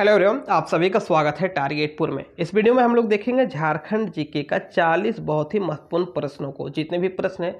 hello everyone आप सभी का स्वागत है टारगेटपुर में इस वीडियो में हम लोग देखेंगे झारखंड जीके का 40 बहुत ही महत्वपूर्ण प्रश्नों को जितने भी प्रश्न हैं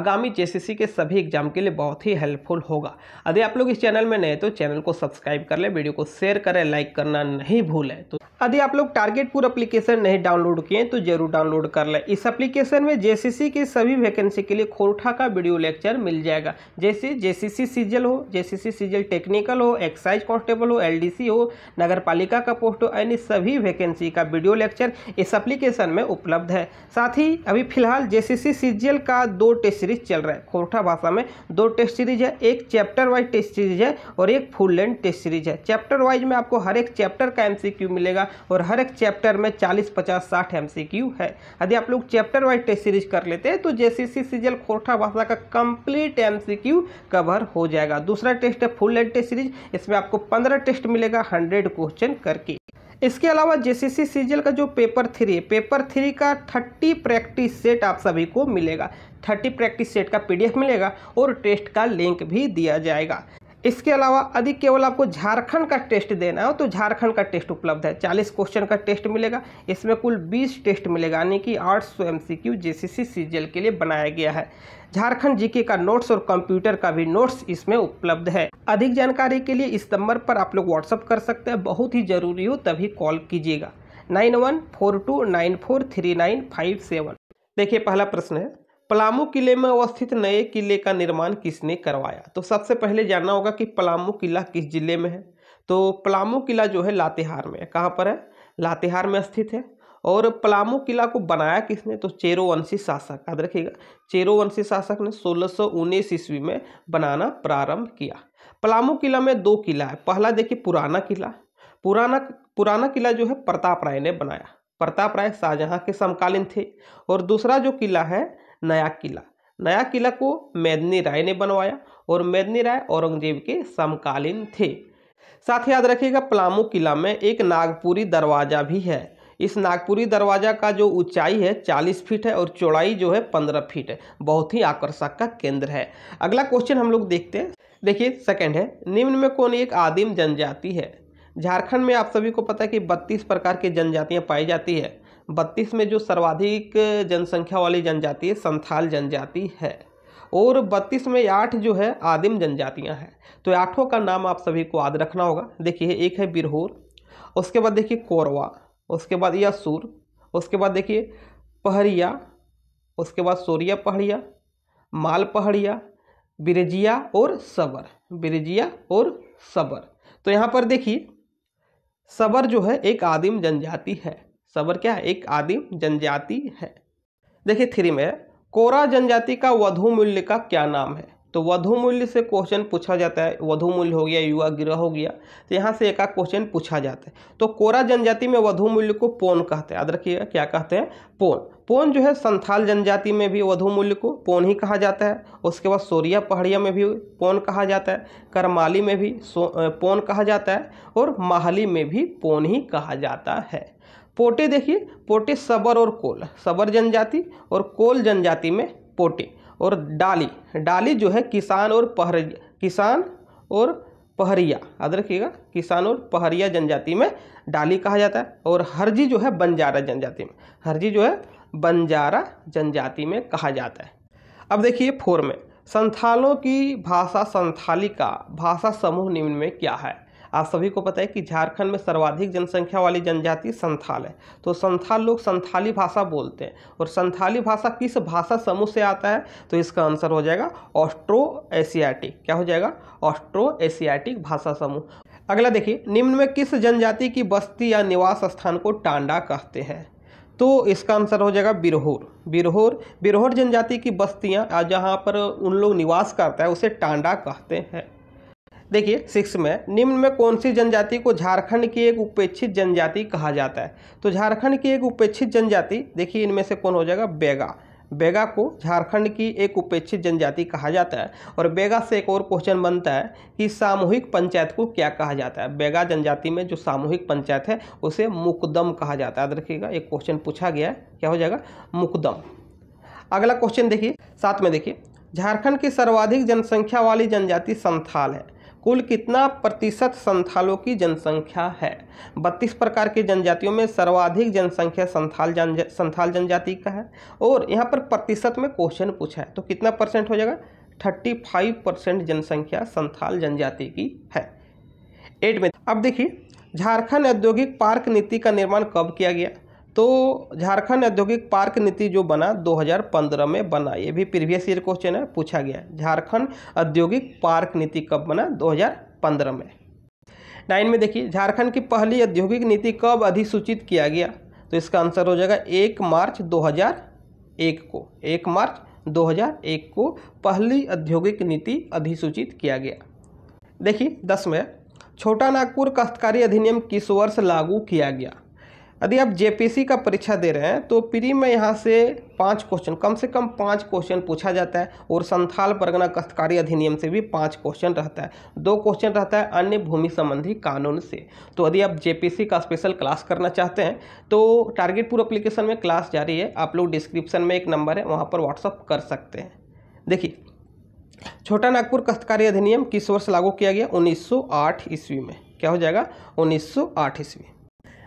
आगामी जेसीसी के सभी एग्जाम के लिए बहुत ही हेल्पफुल होगा यदि आप लोग इस चैनल में नए तो चैनल को सब्सक्राइब कर लें वीडियो को शेयर करें लाइक करना नहीं भूलें तो यदि आप लोग टारगेट पूर एप्लीकेशन नहीं डाउनलोड किए तो जरूर डाउनलोड कर लें इस एप्लीकेशन में जेसीसी के सभी वैकेंसी के लिए खोरठा का वीडियो लेक्चर मिल जाएगा जैसे जेसीसी सीजल हो जेसीसी सीजल टेक्निकल हो एक्साइज कांस्टेबल हो एलडीसी हो नगर पालिका का पोस्ट हो यानी सभी वैकेंसी का वीडियो लेक्चर इस एप्लीकेशन में उपलब्ध है साथ ही अभी फिलहाल जे सी का दो टेस्ट सीरीज चल रहा है खोरठा भाषा में दो टेस्ट सीरीज है एक चैप्टर वाइज टेस्ट सीरीज है और एक फुल लेंथ टेस्ट सीरीज है चैप्टर वाइज में आपको हर एक चैप्टर का एम मिलेगा रहेगा और हर एक चैप्टर में 40 50 60 एम है यदि आप लोग चैप्टर वाइज टेस्ट सीरीज कर लेते हैं तो जेसीसी सीजल खोरठा भाषा का कंप्लीट एम कवर हो जाएगा दूसरा टेस्ट है फुल एंड टेस्ट सीरीज इसमें आपको पंद्रह टेस्ट मिलेगा हंड्रेड क्वेश्चन करके इसके अलावा जेसीसी सीजल का जो पेपर थ्री है पेपर थ्री का थर्टी प्रैक्टिस सेट आप सभी को मिलेगा थर्टी प्रैक्टिस सेट का पीडीएफ मिलेगा और टेस्ट का लिंक भी दिया जाएगा इसके अलावा यदि केवल आपको झारखंड का टेस्ट देना हो तो झारखंड का टेस्ट उपलब्ध है चालीस क्वेश्चन का टेस्ट मिलेगा इसमें कुल बीस टेस्ट मिलेगा यानी कि आठ सौ एम सी क्यू जे के लिए बनाया गया है झारखंड जीके का नोट्स और कंप्यूटर का भी नोट्स इसमें उपलब्ध है अधिक जानकारी के लिए इस नंबर पर आप लोग व्हाट्सअप कर सकते हैं बहुत ही ज़रूरी हो तभी कॉल कीजिएगा nine one four two nine four three nine five seven देखिए पहला प्रश्न है पलामू किले में अवस्थित नए किले का निर्माण किसने करवाया तो सबसे पहले जानना होगा कि पलामू किला किस जिले में है तो पलामू किला जो है लातेहार में है कहाँ पर है लातेहार में स्थित है और पलामू किला को बनाया किसने तो चेरोवंशी शासक याद रखिएगा चेरोवंशी शासक ने सोलह ईस्वी में बनाना प्रारंभ किया पलामू किला में दो किला है पहला देखिए पुराना किला पुराना पुराना किला जो है प्रताप राय ने बनाया प्रताप राय शाहजहाँ के समकालीन थे और दूसरा जो किला है नया किला नया किला को मेदनी राय ने बनवाया और मेदनी राय औरंगजेब के समकालीन थे साथ ही याद रखिएगा पलामू किला में एक नागपुरी दरवाज़ा भी है इस नागपुरी दरवाज़ा का जो ऊंचाई है 40 फीट है और चौड़ाई जो है 15 फीट है बहुत ही आकर्षक का केंद्र है अगला क्वेश्चन हम लोग देखते हैं देखिए सेकंड है निम्न में कौन एक आदिम जनजाति है झारखंड में आप सभी को पता है कि बत्तीस प्रकार की जनजातियाँ पाई जाती है बत्तीस में जो सर्वाधिक जनसंख्या वाली जनजाति है संथाल जनजाति है और बत्तीस में आठ जो है आदिम जनजातियां हैं तो आठों का नाम आप सभी को याद रखना होगा देखिए एक है बिरहोर उसके बाद देखिए कोरवा उसके बाद यासूर उसके बाद देखिए पहरिया उसके बाद सोरिया पहड़िया माल पहड़िया बिरजिया और सबर बिरजिया और सबर तो यहाँ पर देखिए सबर जो है एक आदिम जनजाति है सबर क्या है एक आदिम जनजाति है देखिए थ्री में कोरा जनजाति का वधु मूल्य का क्या नाम है तो वधु मूल्य से क्वेश्चन पूछा जाता है वधु मूल्य हो गया युवा गृह हो गया तो यहाँ से एक क्वेश्चन पूछा जाता है तो कोरा जनजाति में वधु मूल्य को पोन कहते हैं याद रखिएगा क्या कहते हैं पोन पोन जो है संथाल जनजाति में भी वधु मूल्य को पोन ही कहा जाता है उसके बाद सोरिया पहाड़िया में भी पोन कहा जाता है करमाली में भी पोन कहा जाता है और माहली में भी पोन ही कहा जाता है पोटे देखिए पोटे सबर और कोल सबर जनजाति और कोल जनजाति में पोटे और डाली डाली जो है किसान और पहरिया किसान और पहरिया याद रखिएगा किसान और पहरिया जनजाति में डाली कहा जाता है और हरजी जो है बंजारा जनजाति में हरजी जो है बंजारा जनजाति में कहा जाता है अब देखिए फोर में संथालों की भाषा संथाली का भाषा समूह निम्न में क्या है आप सभी को पता है कि झारखंड में सर्वाधिक जनसंख्या वाली जनजाति संथाल है तो संथाल लोग संथाली भाषा बोलते हैं और संथाली भाषा किस भाषा समूह से आता है तो इसका आंसर हो जाएगा ऑस्ट्रो एशियाटिक क्या हो जाएगा ऑस्ट्रो एशियाटिक भाषा समूह अगला देखिए निम्न में किस जनजाति की बस्ती या निवास स्थान को टांडा कहते हैं तो इसका आंसर हो जाएगा बिरहोर बिरहोर बिरहोर जनजाति की बस्तियाँ जहाँ पर उन लोग निवास करता है उसे टांडा कहते हैं देखिए सिक्स में निम्न में कौन सी जनजाति को झारखंड की एक उपेक्षित जनजाति कहा जाता है तो झारखंड की एक उपेक्षित जनजाति देखिए इनमें से कौन हो जाएगा बेगा बेगा को झारखंड की एक उपेक्षित जनजाति कहा जाता है और बेगा से एक और क्वेश्चन बनता है कि सामूहिक पंचायत को क्या कहा जाता है बेगा जनजाति में जो सामूहिक पंचायत है उसे मुकदम कहा जाता है याद रखिएगा एक क्वेश्चन पूछा गया है क्या हो जाएगा मुकदम अगला क्वेश्चन देखिए साथ में देखिए झारखंड की सर्वाधिक जनसंख्या वाली जनजाति संथाल है कुल कितना प्रतिशत संथालों की जनसंख्या है बत्तीस प्रकार के जनजातियों में सर्वाधिक जनसंख्या संथाल जन संथाल जनजाति का है और यहाँ पर प्रतिशत में क्वेश्चन पूछा है तो कितना परसेंट हो जाएगा थर्टी फाइव परसेंट जनसंख्या संथाल जनजाति की है एट में अब देखिए झारखंड औद्योगिक पार्क नीति का निर्माण कब किया गया तो झारखंड औद्योगिक पार्क नीति जो बना 2015 में बना ये भी प्रीवियस ईयर क्वेश्चन है पूछा गया झारखंड औद्योगिक पार्क नीति कब बना 2015 में नाइन में देखिए झारखंड की पहली औद्योगिक नीति कब अधिसूचित किया गया तो इसका आंसर हो जाएगा एक मार्च 2001 को एक मार्च 2001 को पहली औद्योगिक नीति अधिसूचित किया गया देखिए दस में छोटा नागपुर काश्तकारी अधिनियम किस वर्ष लागू किया गया यदि आप जेपीसी का परीक्षा दे रहे हैं तो प्री में यहाँ से पाँच क्वेश्चन कम से कम पाँच क्वेश्चन पूछा जाता है और संथाल परगना कस्तकारी अधिनियम से भी पाँच क्वेश्चन रहता है दो क्वेश्चन रहता है अन्य भूमि संबंधी कानून से तो यदि आप जेपीसी का स्पेशल क्लास करना चाहते हैं तो टारगेट पूर्व अप्लीकेशन में क्लास जारी है आप लोग डिस्क्रिप्शन में एक नंबर है वहाँ पर व्हाट्सअप कर सकते हैं देखिए छोटा नागपुर कस्तकारी अधिनियम किस वर्ष लागू किया गया उन्नीस ईस्वी में क्या हो जाएगा उन्नीस ईस्वी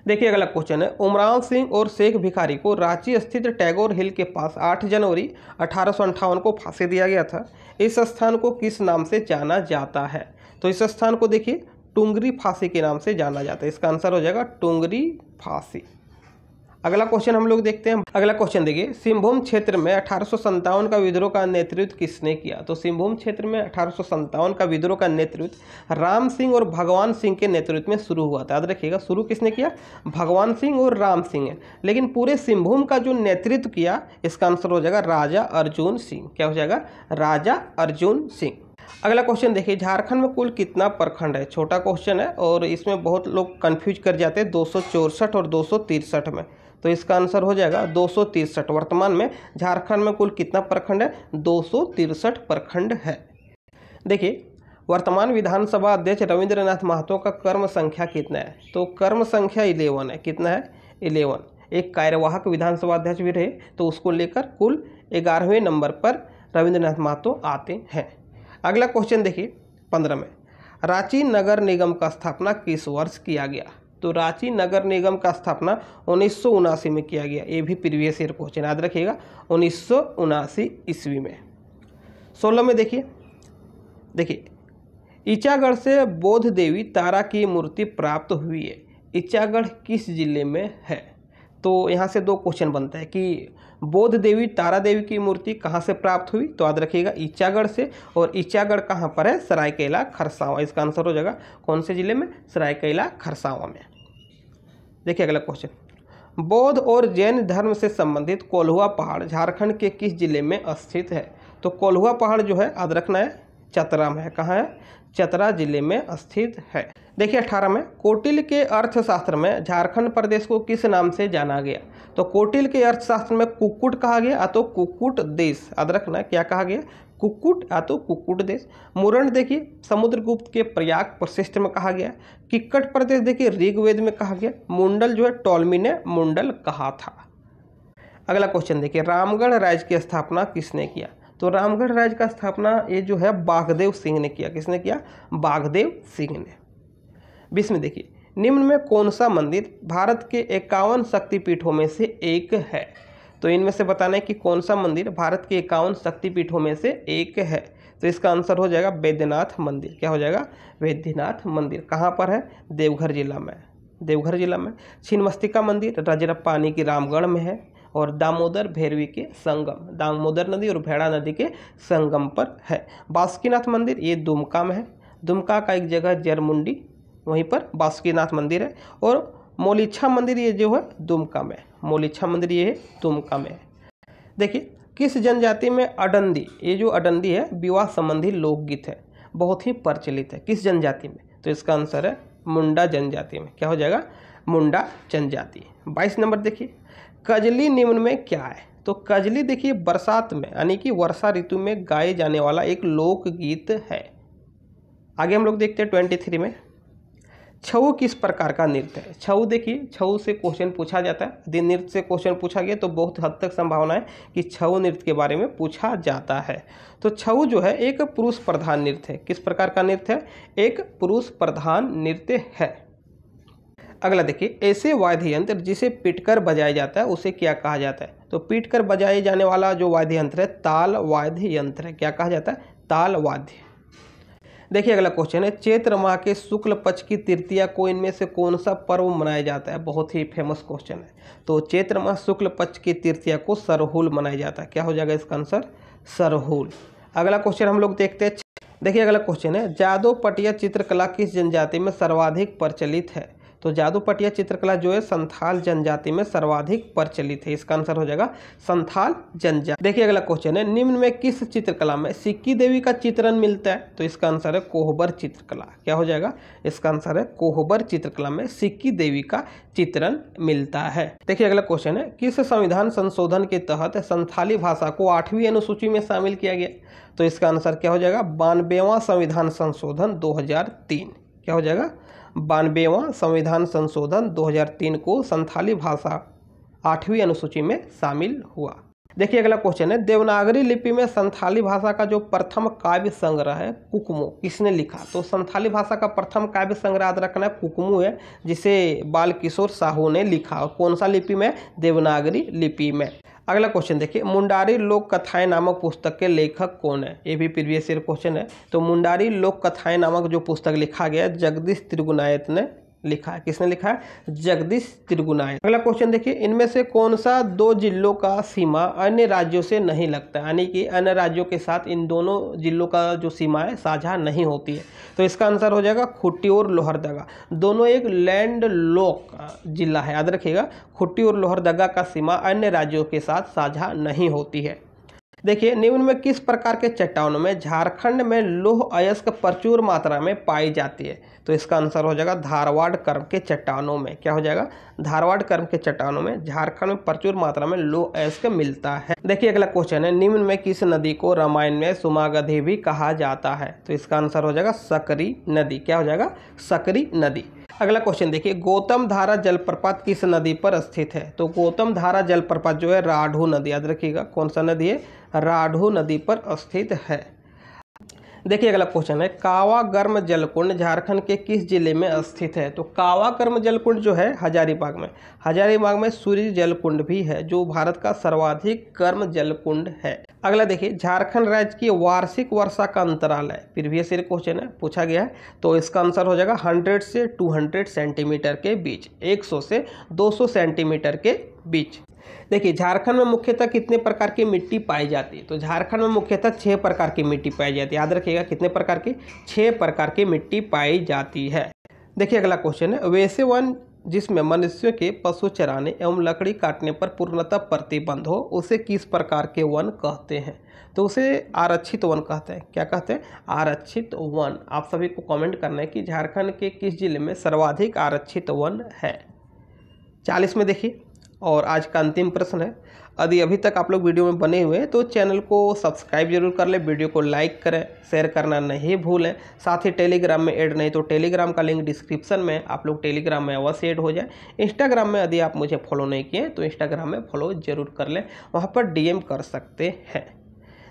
देखिए अगला क्वेश्चन है उमरान सिंह और शेख भिखारी को रांची स्थित टैगोर हिल के पास 8 जनवरी अठारह को फांसी दिया गया था इस स्थान को किस नाम से जाना जाता है तो इस स्थान को देखिए टुंगरी फांसी के नाम से जाना जाता है इसका आंसर हो जाएगा टुंगरी फांसी अगला क्वेश्चन हम लोग देखते हैं अगला क्वेश्चन देखिए सिंहभूम क्षेत्र में अठारह का विद्रोह का नेतृत्व किसने किया तो सिंहभूम क्षेत्र में अठारह का विद्रोह का नेतृत्व राम सिंह और भगवान सिंह के नेतृत्व में शुरू हुआ था याद रखिएगा शुरू किसने किया भगवान सिंह और राम सिंह है लेकिन पूरे सिंहभूम का जो नेतृत्व किया इसका आंसर हो जाएगा राजा अर्जुन सिंह क्या हो जाएगा राजा अर्जुन सिंह अगला क्वेश्चन देखिए झारखंड में कुल कितना प्रखंड है छोटा क्वेश्चन है और इसमें बहुत लोग कन्फ्यूज कर जाते हैं दो और दो में तो इसका आंसर हो जाएगा दो वर्तमान में झारखंड में कुल कितना प्रखंड है दो प्रखंड है देखिए वर्तमान विधानसभा अध्यक्ष रविंद्रनाथ महतो का कर्म संख्या कितना है तो कर्म संख्या इलेवन है कितना है इलेवन एक कार्यवाहक विधानसभा अध्यक्ष भी रहे तो उसको लेकर कुल ग्यारहवें नंबर पर रविंद्रनाथ महतो आते हैं अगला क्वेश्चन देखिए पंद्रह में रांची नगर निगम का स्थापना किस वर्ष किया गया तो रांची नगर निगम का स्थापना उन्नीस में किया गया ये भी प्रीवियस ईयर क्वेश्चन याद रखिएगा उन्नीस ईस्वी में सोलह में देखिए देखिए इचागढ़ से बोध देवी तारा की मूर्ति प्राप्त हुई है ईचागढ़ किस जिले में है तो यहाँ से दो क्वेश्चन बनता है कि बोध देवी तारा देवी की मूर्ति कहाँ से प्राप्त हुई तो याद रखिएगा ईचागढ़ से और ईचागढ़ कहाँ पर है सरायकेला खरसावा इसका आंसर हो जाएगा कौन से ज़िले में सरायकेला खरसावा में देखिए अगला क्वेश्चन बौद्ध और जैन धर्म से संबंधित कोल्हुआ पहाड़ झारखंड के किस जिले में स्थित है तो कोल्हुआ पहाड़ जो है याद रखना है चतरा में है कहाँ है चतरा जिले में स्थित है देखिए अठारह में कोटिल के अर्थशास्त्र में झारखंड प्रदेश को किस नाम से जाना गया तो कोटिल के अर्थशास्त्र में कुकुट कहा गया तो कुक्कुट देश याद रखना क्या कहा गया कुक्कुट या तो कुक्कुट देश मुरण देखिए समुद्रगुप्त के प्रयाग प्रशिष्ट में कहा गया किक्कट प्रदेश देखिए ऋग्वेद में कहा गया मुंडल जो है टॉलमी ने मुंडल कहा था अगला क्वेश्चन देखिए रामगढ़ राज्य की स्थापना किसने किया तो रामगढ़ राज्य का स्थापना ये जो है बागदेव सिंह ने किया किसने किया बागदेव सिंह ने बीस में देखिए निम्न में कौन सा मंदिर भारत के इक्यावन शक्तिपीठों में से एक है तो इनमें से बताना है कि कौन सा मंदिर भारत के इक्यावन शक्तिपीठों में से एक है तो इसका आंसर हो जाएगा वैद्यनाथ मंदिर क्या हो जाएगा वैद्यनाथ मंदिर कहाँ पर है देवघर जिला में देवघर जिला में छिन्मस्तिका मंदिर रजरप्पानी की रामगढ़ में है और दामोदर भैरवी के संगम दामोदर नदी और भैड़ा नदी के संगम पर है बासुकीनाथ मंदिर ये दुमका में है दुमका का एक जगह जरमुंडी वहीं पर बासुकीनाथ मंदिर है और मोलिच्छा मंदिर ये जो है दुमका में मोलिच्छा मंदिर ये है दुमका में देखिए किस जनजाति में अडंदी ये जो अडंदी है विवाह संबंधी लोकगीत है बहुत ही प्रचलित है किस जनजाति में तो इसका आंसर है मुंडा जनजाति में क्या हो जाएगा मुंडा जनजाति बाईस नंबर देखिए कजली निम्न में क्या है तो कजली देखिए बरसात में यानी कि वर्षा ऋतु में गाए जाने वाला एक लोकगीत है आगे हम लोग देखते हैं ट्वेंटी थ्री में छऊ किस प्रकार का नृत्य है छऊ देखिए छऊ से क्वेश्चन पूछा जाता है यदि नृत्य से क्वेश्चन पूछा गया तो बहुत हद तक संभावना है कि छऊ नृत्य के बारे में पूछा जाता है तो छऊ जो है एक पुरुष प्रधान नृत्य है किस प्रकार का नृत्य है एक पुरुष प्रधान नृत्य है अगला देखिए ऐसे वाद्य यंत्र जिसे पीटकर बजाया जाता है उसे क्या कहा जाता है तो पीटकर बजाए जाने वाला जो वाद्य यंत्र है ताल वाद्य यंत्र है क्या कहा जाता है ताल वाद्य देखिए अगला क्वेश्चन है चैत्र माह के शुक्ल पक्ष की तृतीया को इनमें से कौन सा पर्व मनाया जाता है बहुत ही फेमस क्वेश्चन है तो चैत्र माह शुक्ल पक्ष की तृतीया को सरहुल मनाया जाता है क्या हो जाएगा इसका आंसर सरहुल अगला क्वेश्चन हम लोग देखते हैं देखिए अगला क्वेश्चन है जादो पटिया चित्रकला किस जनजाति में सर्वाधिक प्रचलित है तो जादूपटिया चित्रकला जो है संथाल जनजाति में सर्वाधिक प्रचलित है इसका आंसर हो जाएगा संथाल जनजाति देखिए अगला क्वेश्चन है निम्न में किस चित्रकला में सिक्की देवी का चित्रण मिलता है तो इसका आंसर है कोहबर चित्रकला क्या हो जाएगा इसका आंसर है कोहबर चित्रकला में सिक्की देवी का चित्रण मिलता है देखिए अगला क्वेश्चन है किस संविधान संशोधन के तहत संथाली भाषा को आठवीं अनुसूची में शामिल किया गया तो इसका आंसर क्या हो जाएगा बानवेवा संविधान संशोधन 2003 क्या हो जाएगा बानवेवा संविधान संशोधन 2003 को संथाली भाषा आठवीं अनुसूची में शामिल हुआ देखिए अगला क्वेश्चन है देवनागरी लिपि में संथाली भाषा का जो प्रथम काव्य संग्रह है कुकमो किसने लिखा तो संथाली भाषा का प्रथम काव्य संग्रह याद रखना है कुकमू है जिसे बालकिशोर साहू ने लिखा और कौन सा लिपि में देवनागरी लिपि में अगला क्वेश्चन देखिए मुंडारी लोक कथाएं नामक पुस्तक के लेखक कौन है ये भी प्रीवियस ईयर क्वेश्चन है तो मुंडारी लोक कथाएं नामक जो पुस्तक लिखा गया जगदीश त्रिगुनायत ने लिखा है किसने लिखा है जगदीश त्रिगुनाय अगला क्वेश्चन देखिए इनमें से कौन सा दो जिलों का सीमा अन्य राज्यों से नहीं लगता यानी कि अन्य राज्यों के साथ इन दोनों जिलों का जो सीमा है साझा नहीं होती है तो इसका आंसर हो जाएगा खुट्टी और लोहरदगा दोनों एक लैंड लॉक जिला है याद रखिएगा खुट्टी और लोहरदगा का सीमा अन्य राज्यों के साथ साझा नहीं होती है देखिए निम्न में किस प्रकार के चट्टानों में झारखंड में लोह अयस्क प्रचुर मात्रा में पाई जाती है तो इसका आंसर हो जाएगा धारवाड़ कर्म के चट्टानों में क्या हो जाएगा धारवाड़ कर्म के चट्टानों में झारखंड में प्रचुर मात्रा में लोह अयस्क मिलता है देखिए अगला क्वेश्चन है निम्न में किस नदी को रामायण में सुमागधी भी कहा जाता है तो इसका आंसर हो जाएगा सकरी नदी क्या हो जाएगा सकरी नदी अगला क्वेश्चन देखिए गौतम धारा जलप्रपात किस नदी पर स्थित है तो गौतम धारा जलप्रपात जो है राढ़ू नदी याद रखिएगा कौन सा नदी है राढ़ू नदी पर स्थित है देखिए अगला क्वेश्चन है कावा गर्म जलकुंड झारखंड के किस जिले में स्थित है तो कावा गर्म जलकुंड जो है हजारीबाग में हजारीबाग में सूर्य जलकुंड भी है जो भारत का सर्वाधिक गर्म जलकुंड है अगला देखिए झारखंड राज्य की वार्षिक वर्षा का अंतराल है प्रीवियस ईयर क्वेश्चन है पूछा गया है तो इसका आंसर हो जाएगा 100 से 200 सेंटीमीटर के बीच 100 से 200 सेंटीमीटर के बीच देखिए झारखंड में मुख्यतः कितने प्रकार की मिट्टी पाई जाती है तो झारखंड में मुख्यतः छः प्रकार की मिट्टी पाई जाती है याद रखिएगा कितने प्रकार की छः प्रकार की मिट्टी पाई जाती है देखिए अगला क्वेश्चन है वैसे वन जिसमें मनुष्यों के पशु चराने एवं लकड़ी काटने पर पूर्णतः प्रतिबंध हो उसे किस प्रकार के वन कहते हैं तो उसे आरक्षित वन कहते हैं क्या कहते हैं आरक्षित वन आप सभी को कमेंट करना है कि झारखंड के किस जिले में सर्वाधिक आरक्षित वन है चालीस में देखिए और आज का अंतिम प्रश्न है यदि अभी तक आप लोग वीडियो में बने हुए हैं तो चैनल को सब्सक्राइब जरूर कर लें वीडियो को लाइक करें शेयर करना नहीं भूलें साथ ही टेलीग्राम में ऐड नहीं तो टेलीग्राम का लिंक डिस्क्रिप्शन में आप लोग टेलीग्राम में अवश्य ऐड हो जाए इंस्टाग्राम में यदि आप मुझे फॉलो नहीं किए तो इंस्टाग्राम में फॉलो जरूर कर लें वहाँ पर डी कर सकते हैं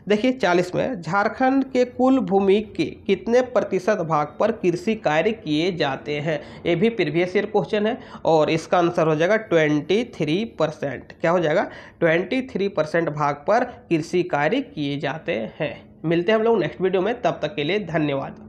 देखिए चालीस में झारखंड के कुल भूमि के कितने प्रतिशत भाग पर कृषि कार्य किए जाते हैं ये भी प्रीवियस ईयर क्वेश्चन है और इसका आंसर हो जाएगा ट्वेंटी थ्री परसेंट क्या हो जाएगा ट्वेंटी थ्री परसेंट भाग पर कृषि कार्य किए जाते हैं मिलते हैं हम लोग नेक्स्ट वीडियो में तब तक के लिए धन्यवाद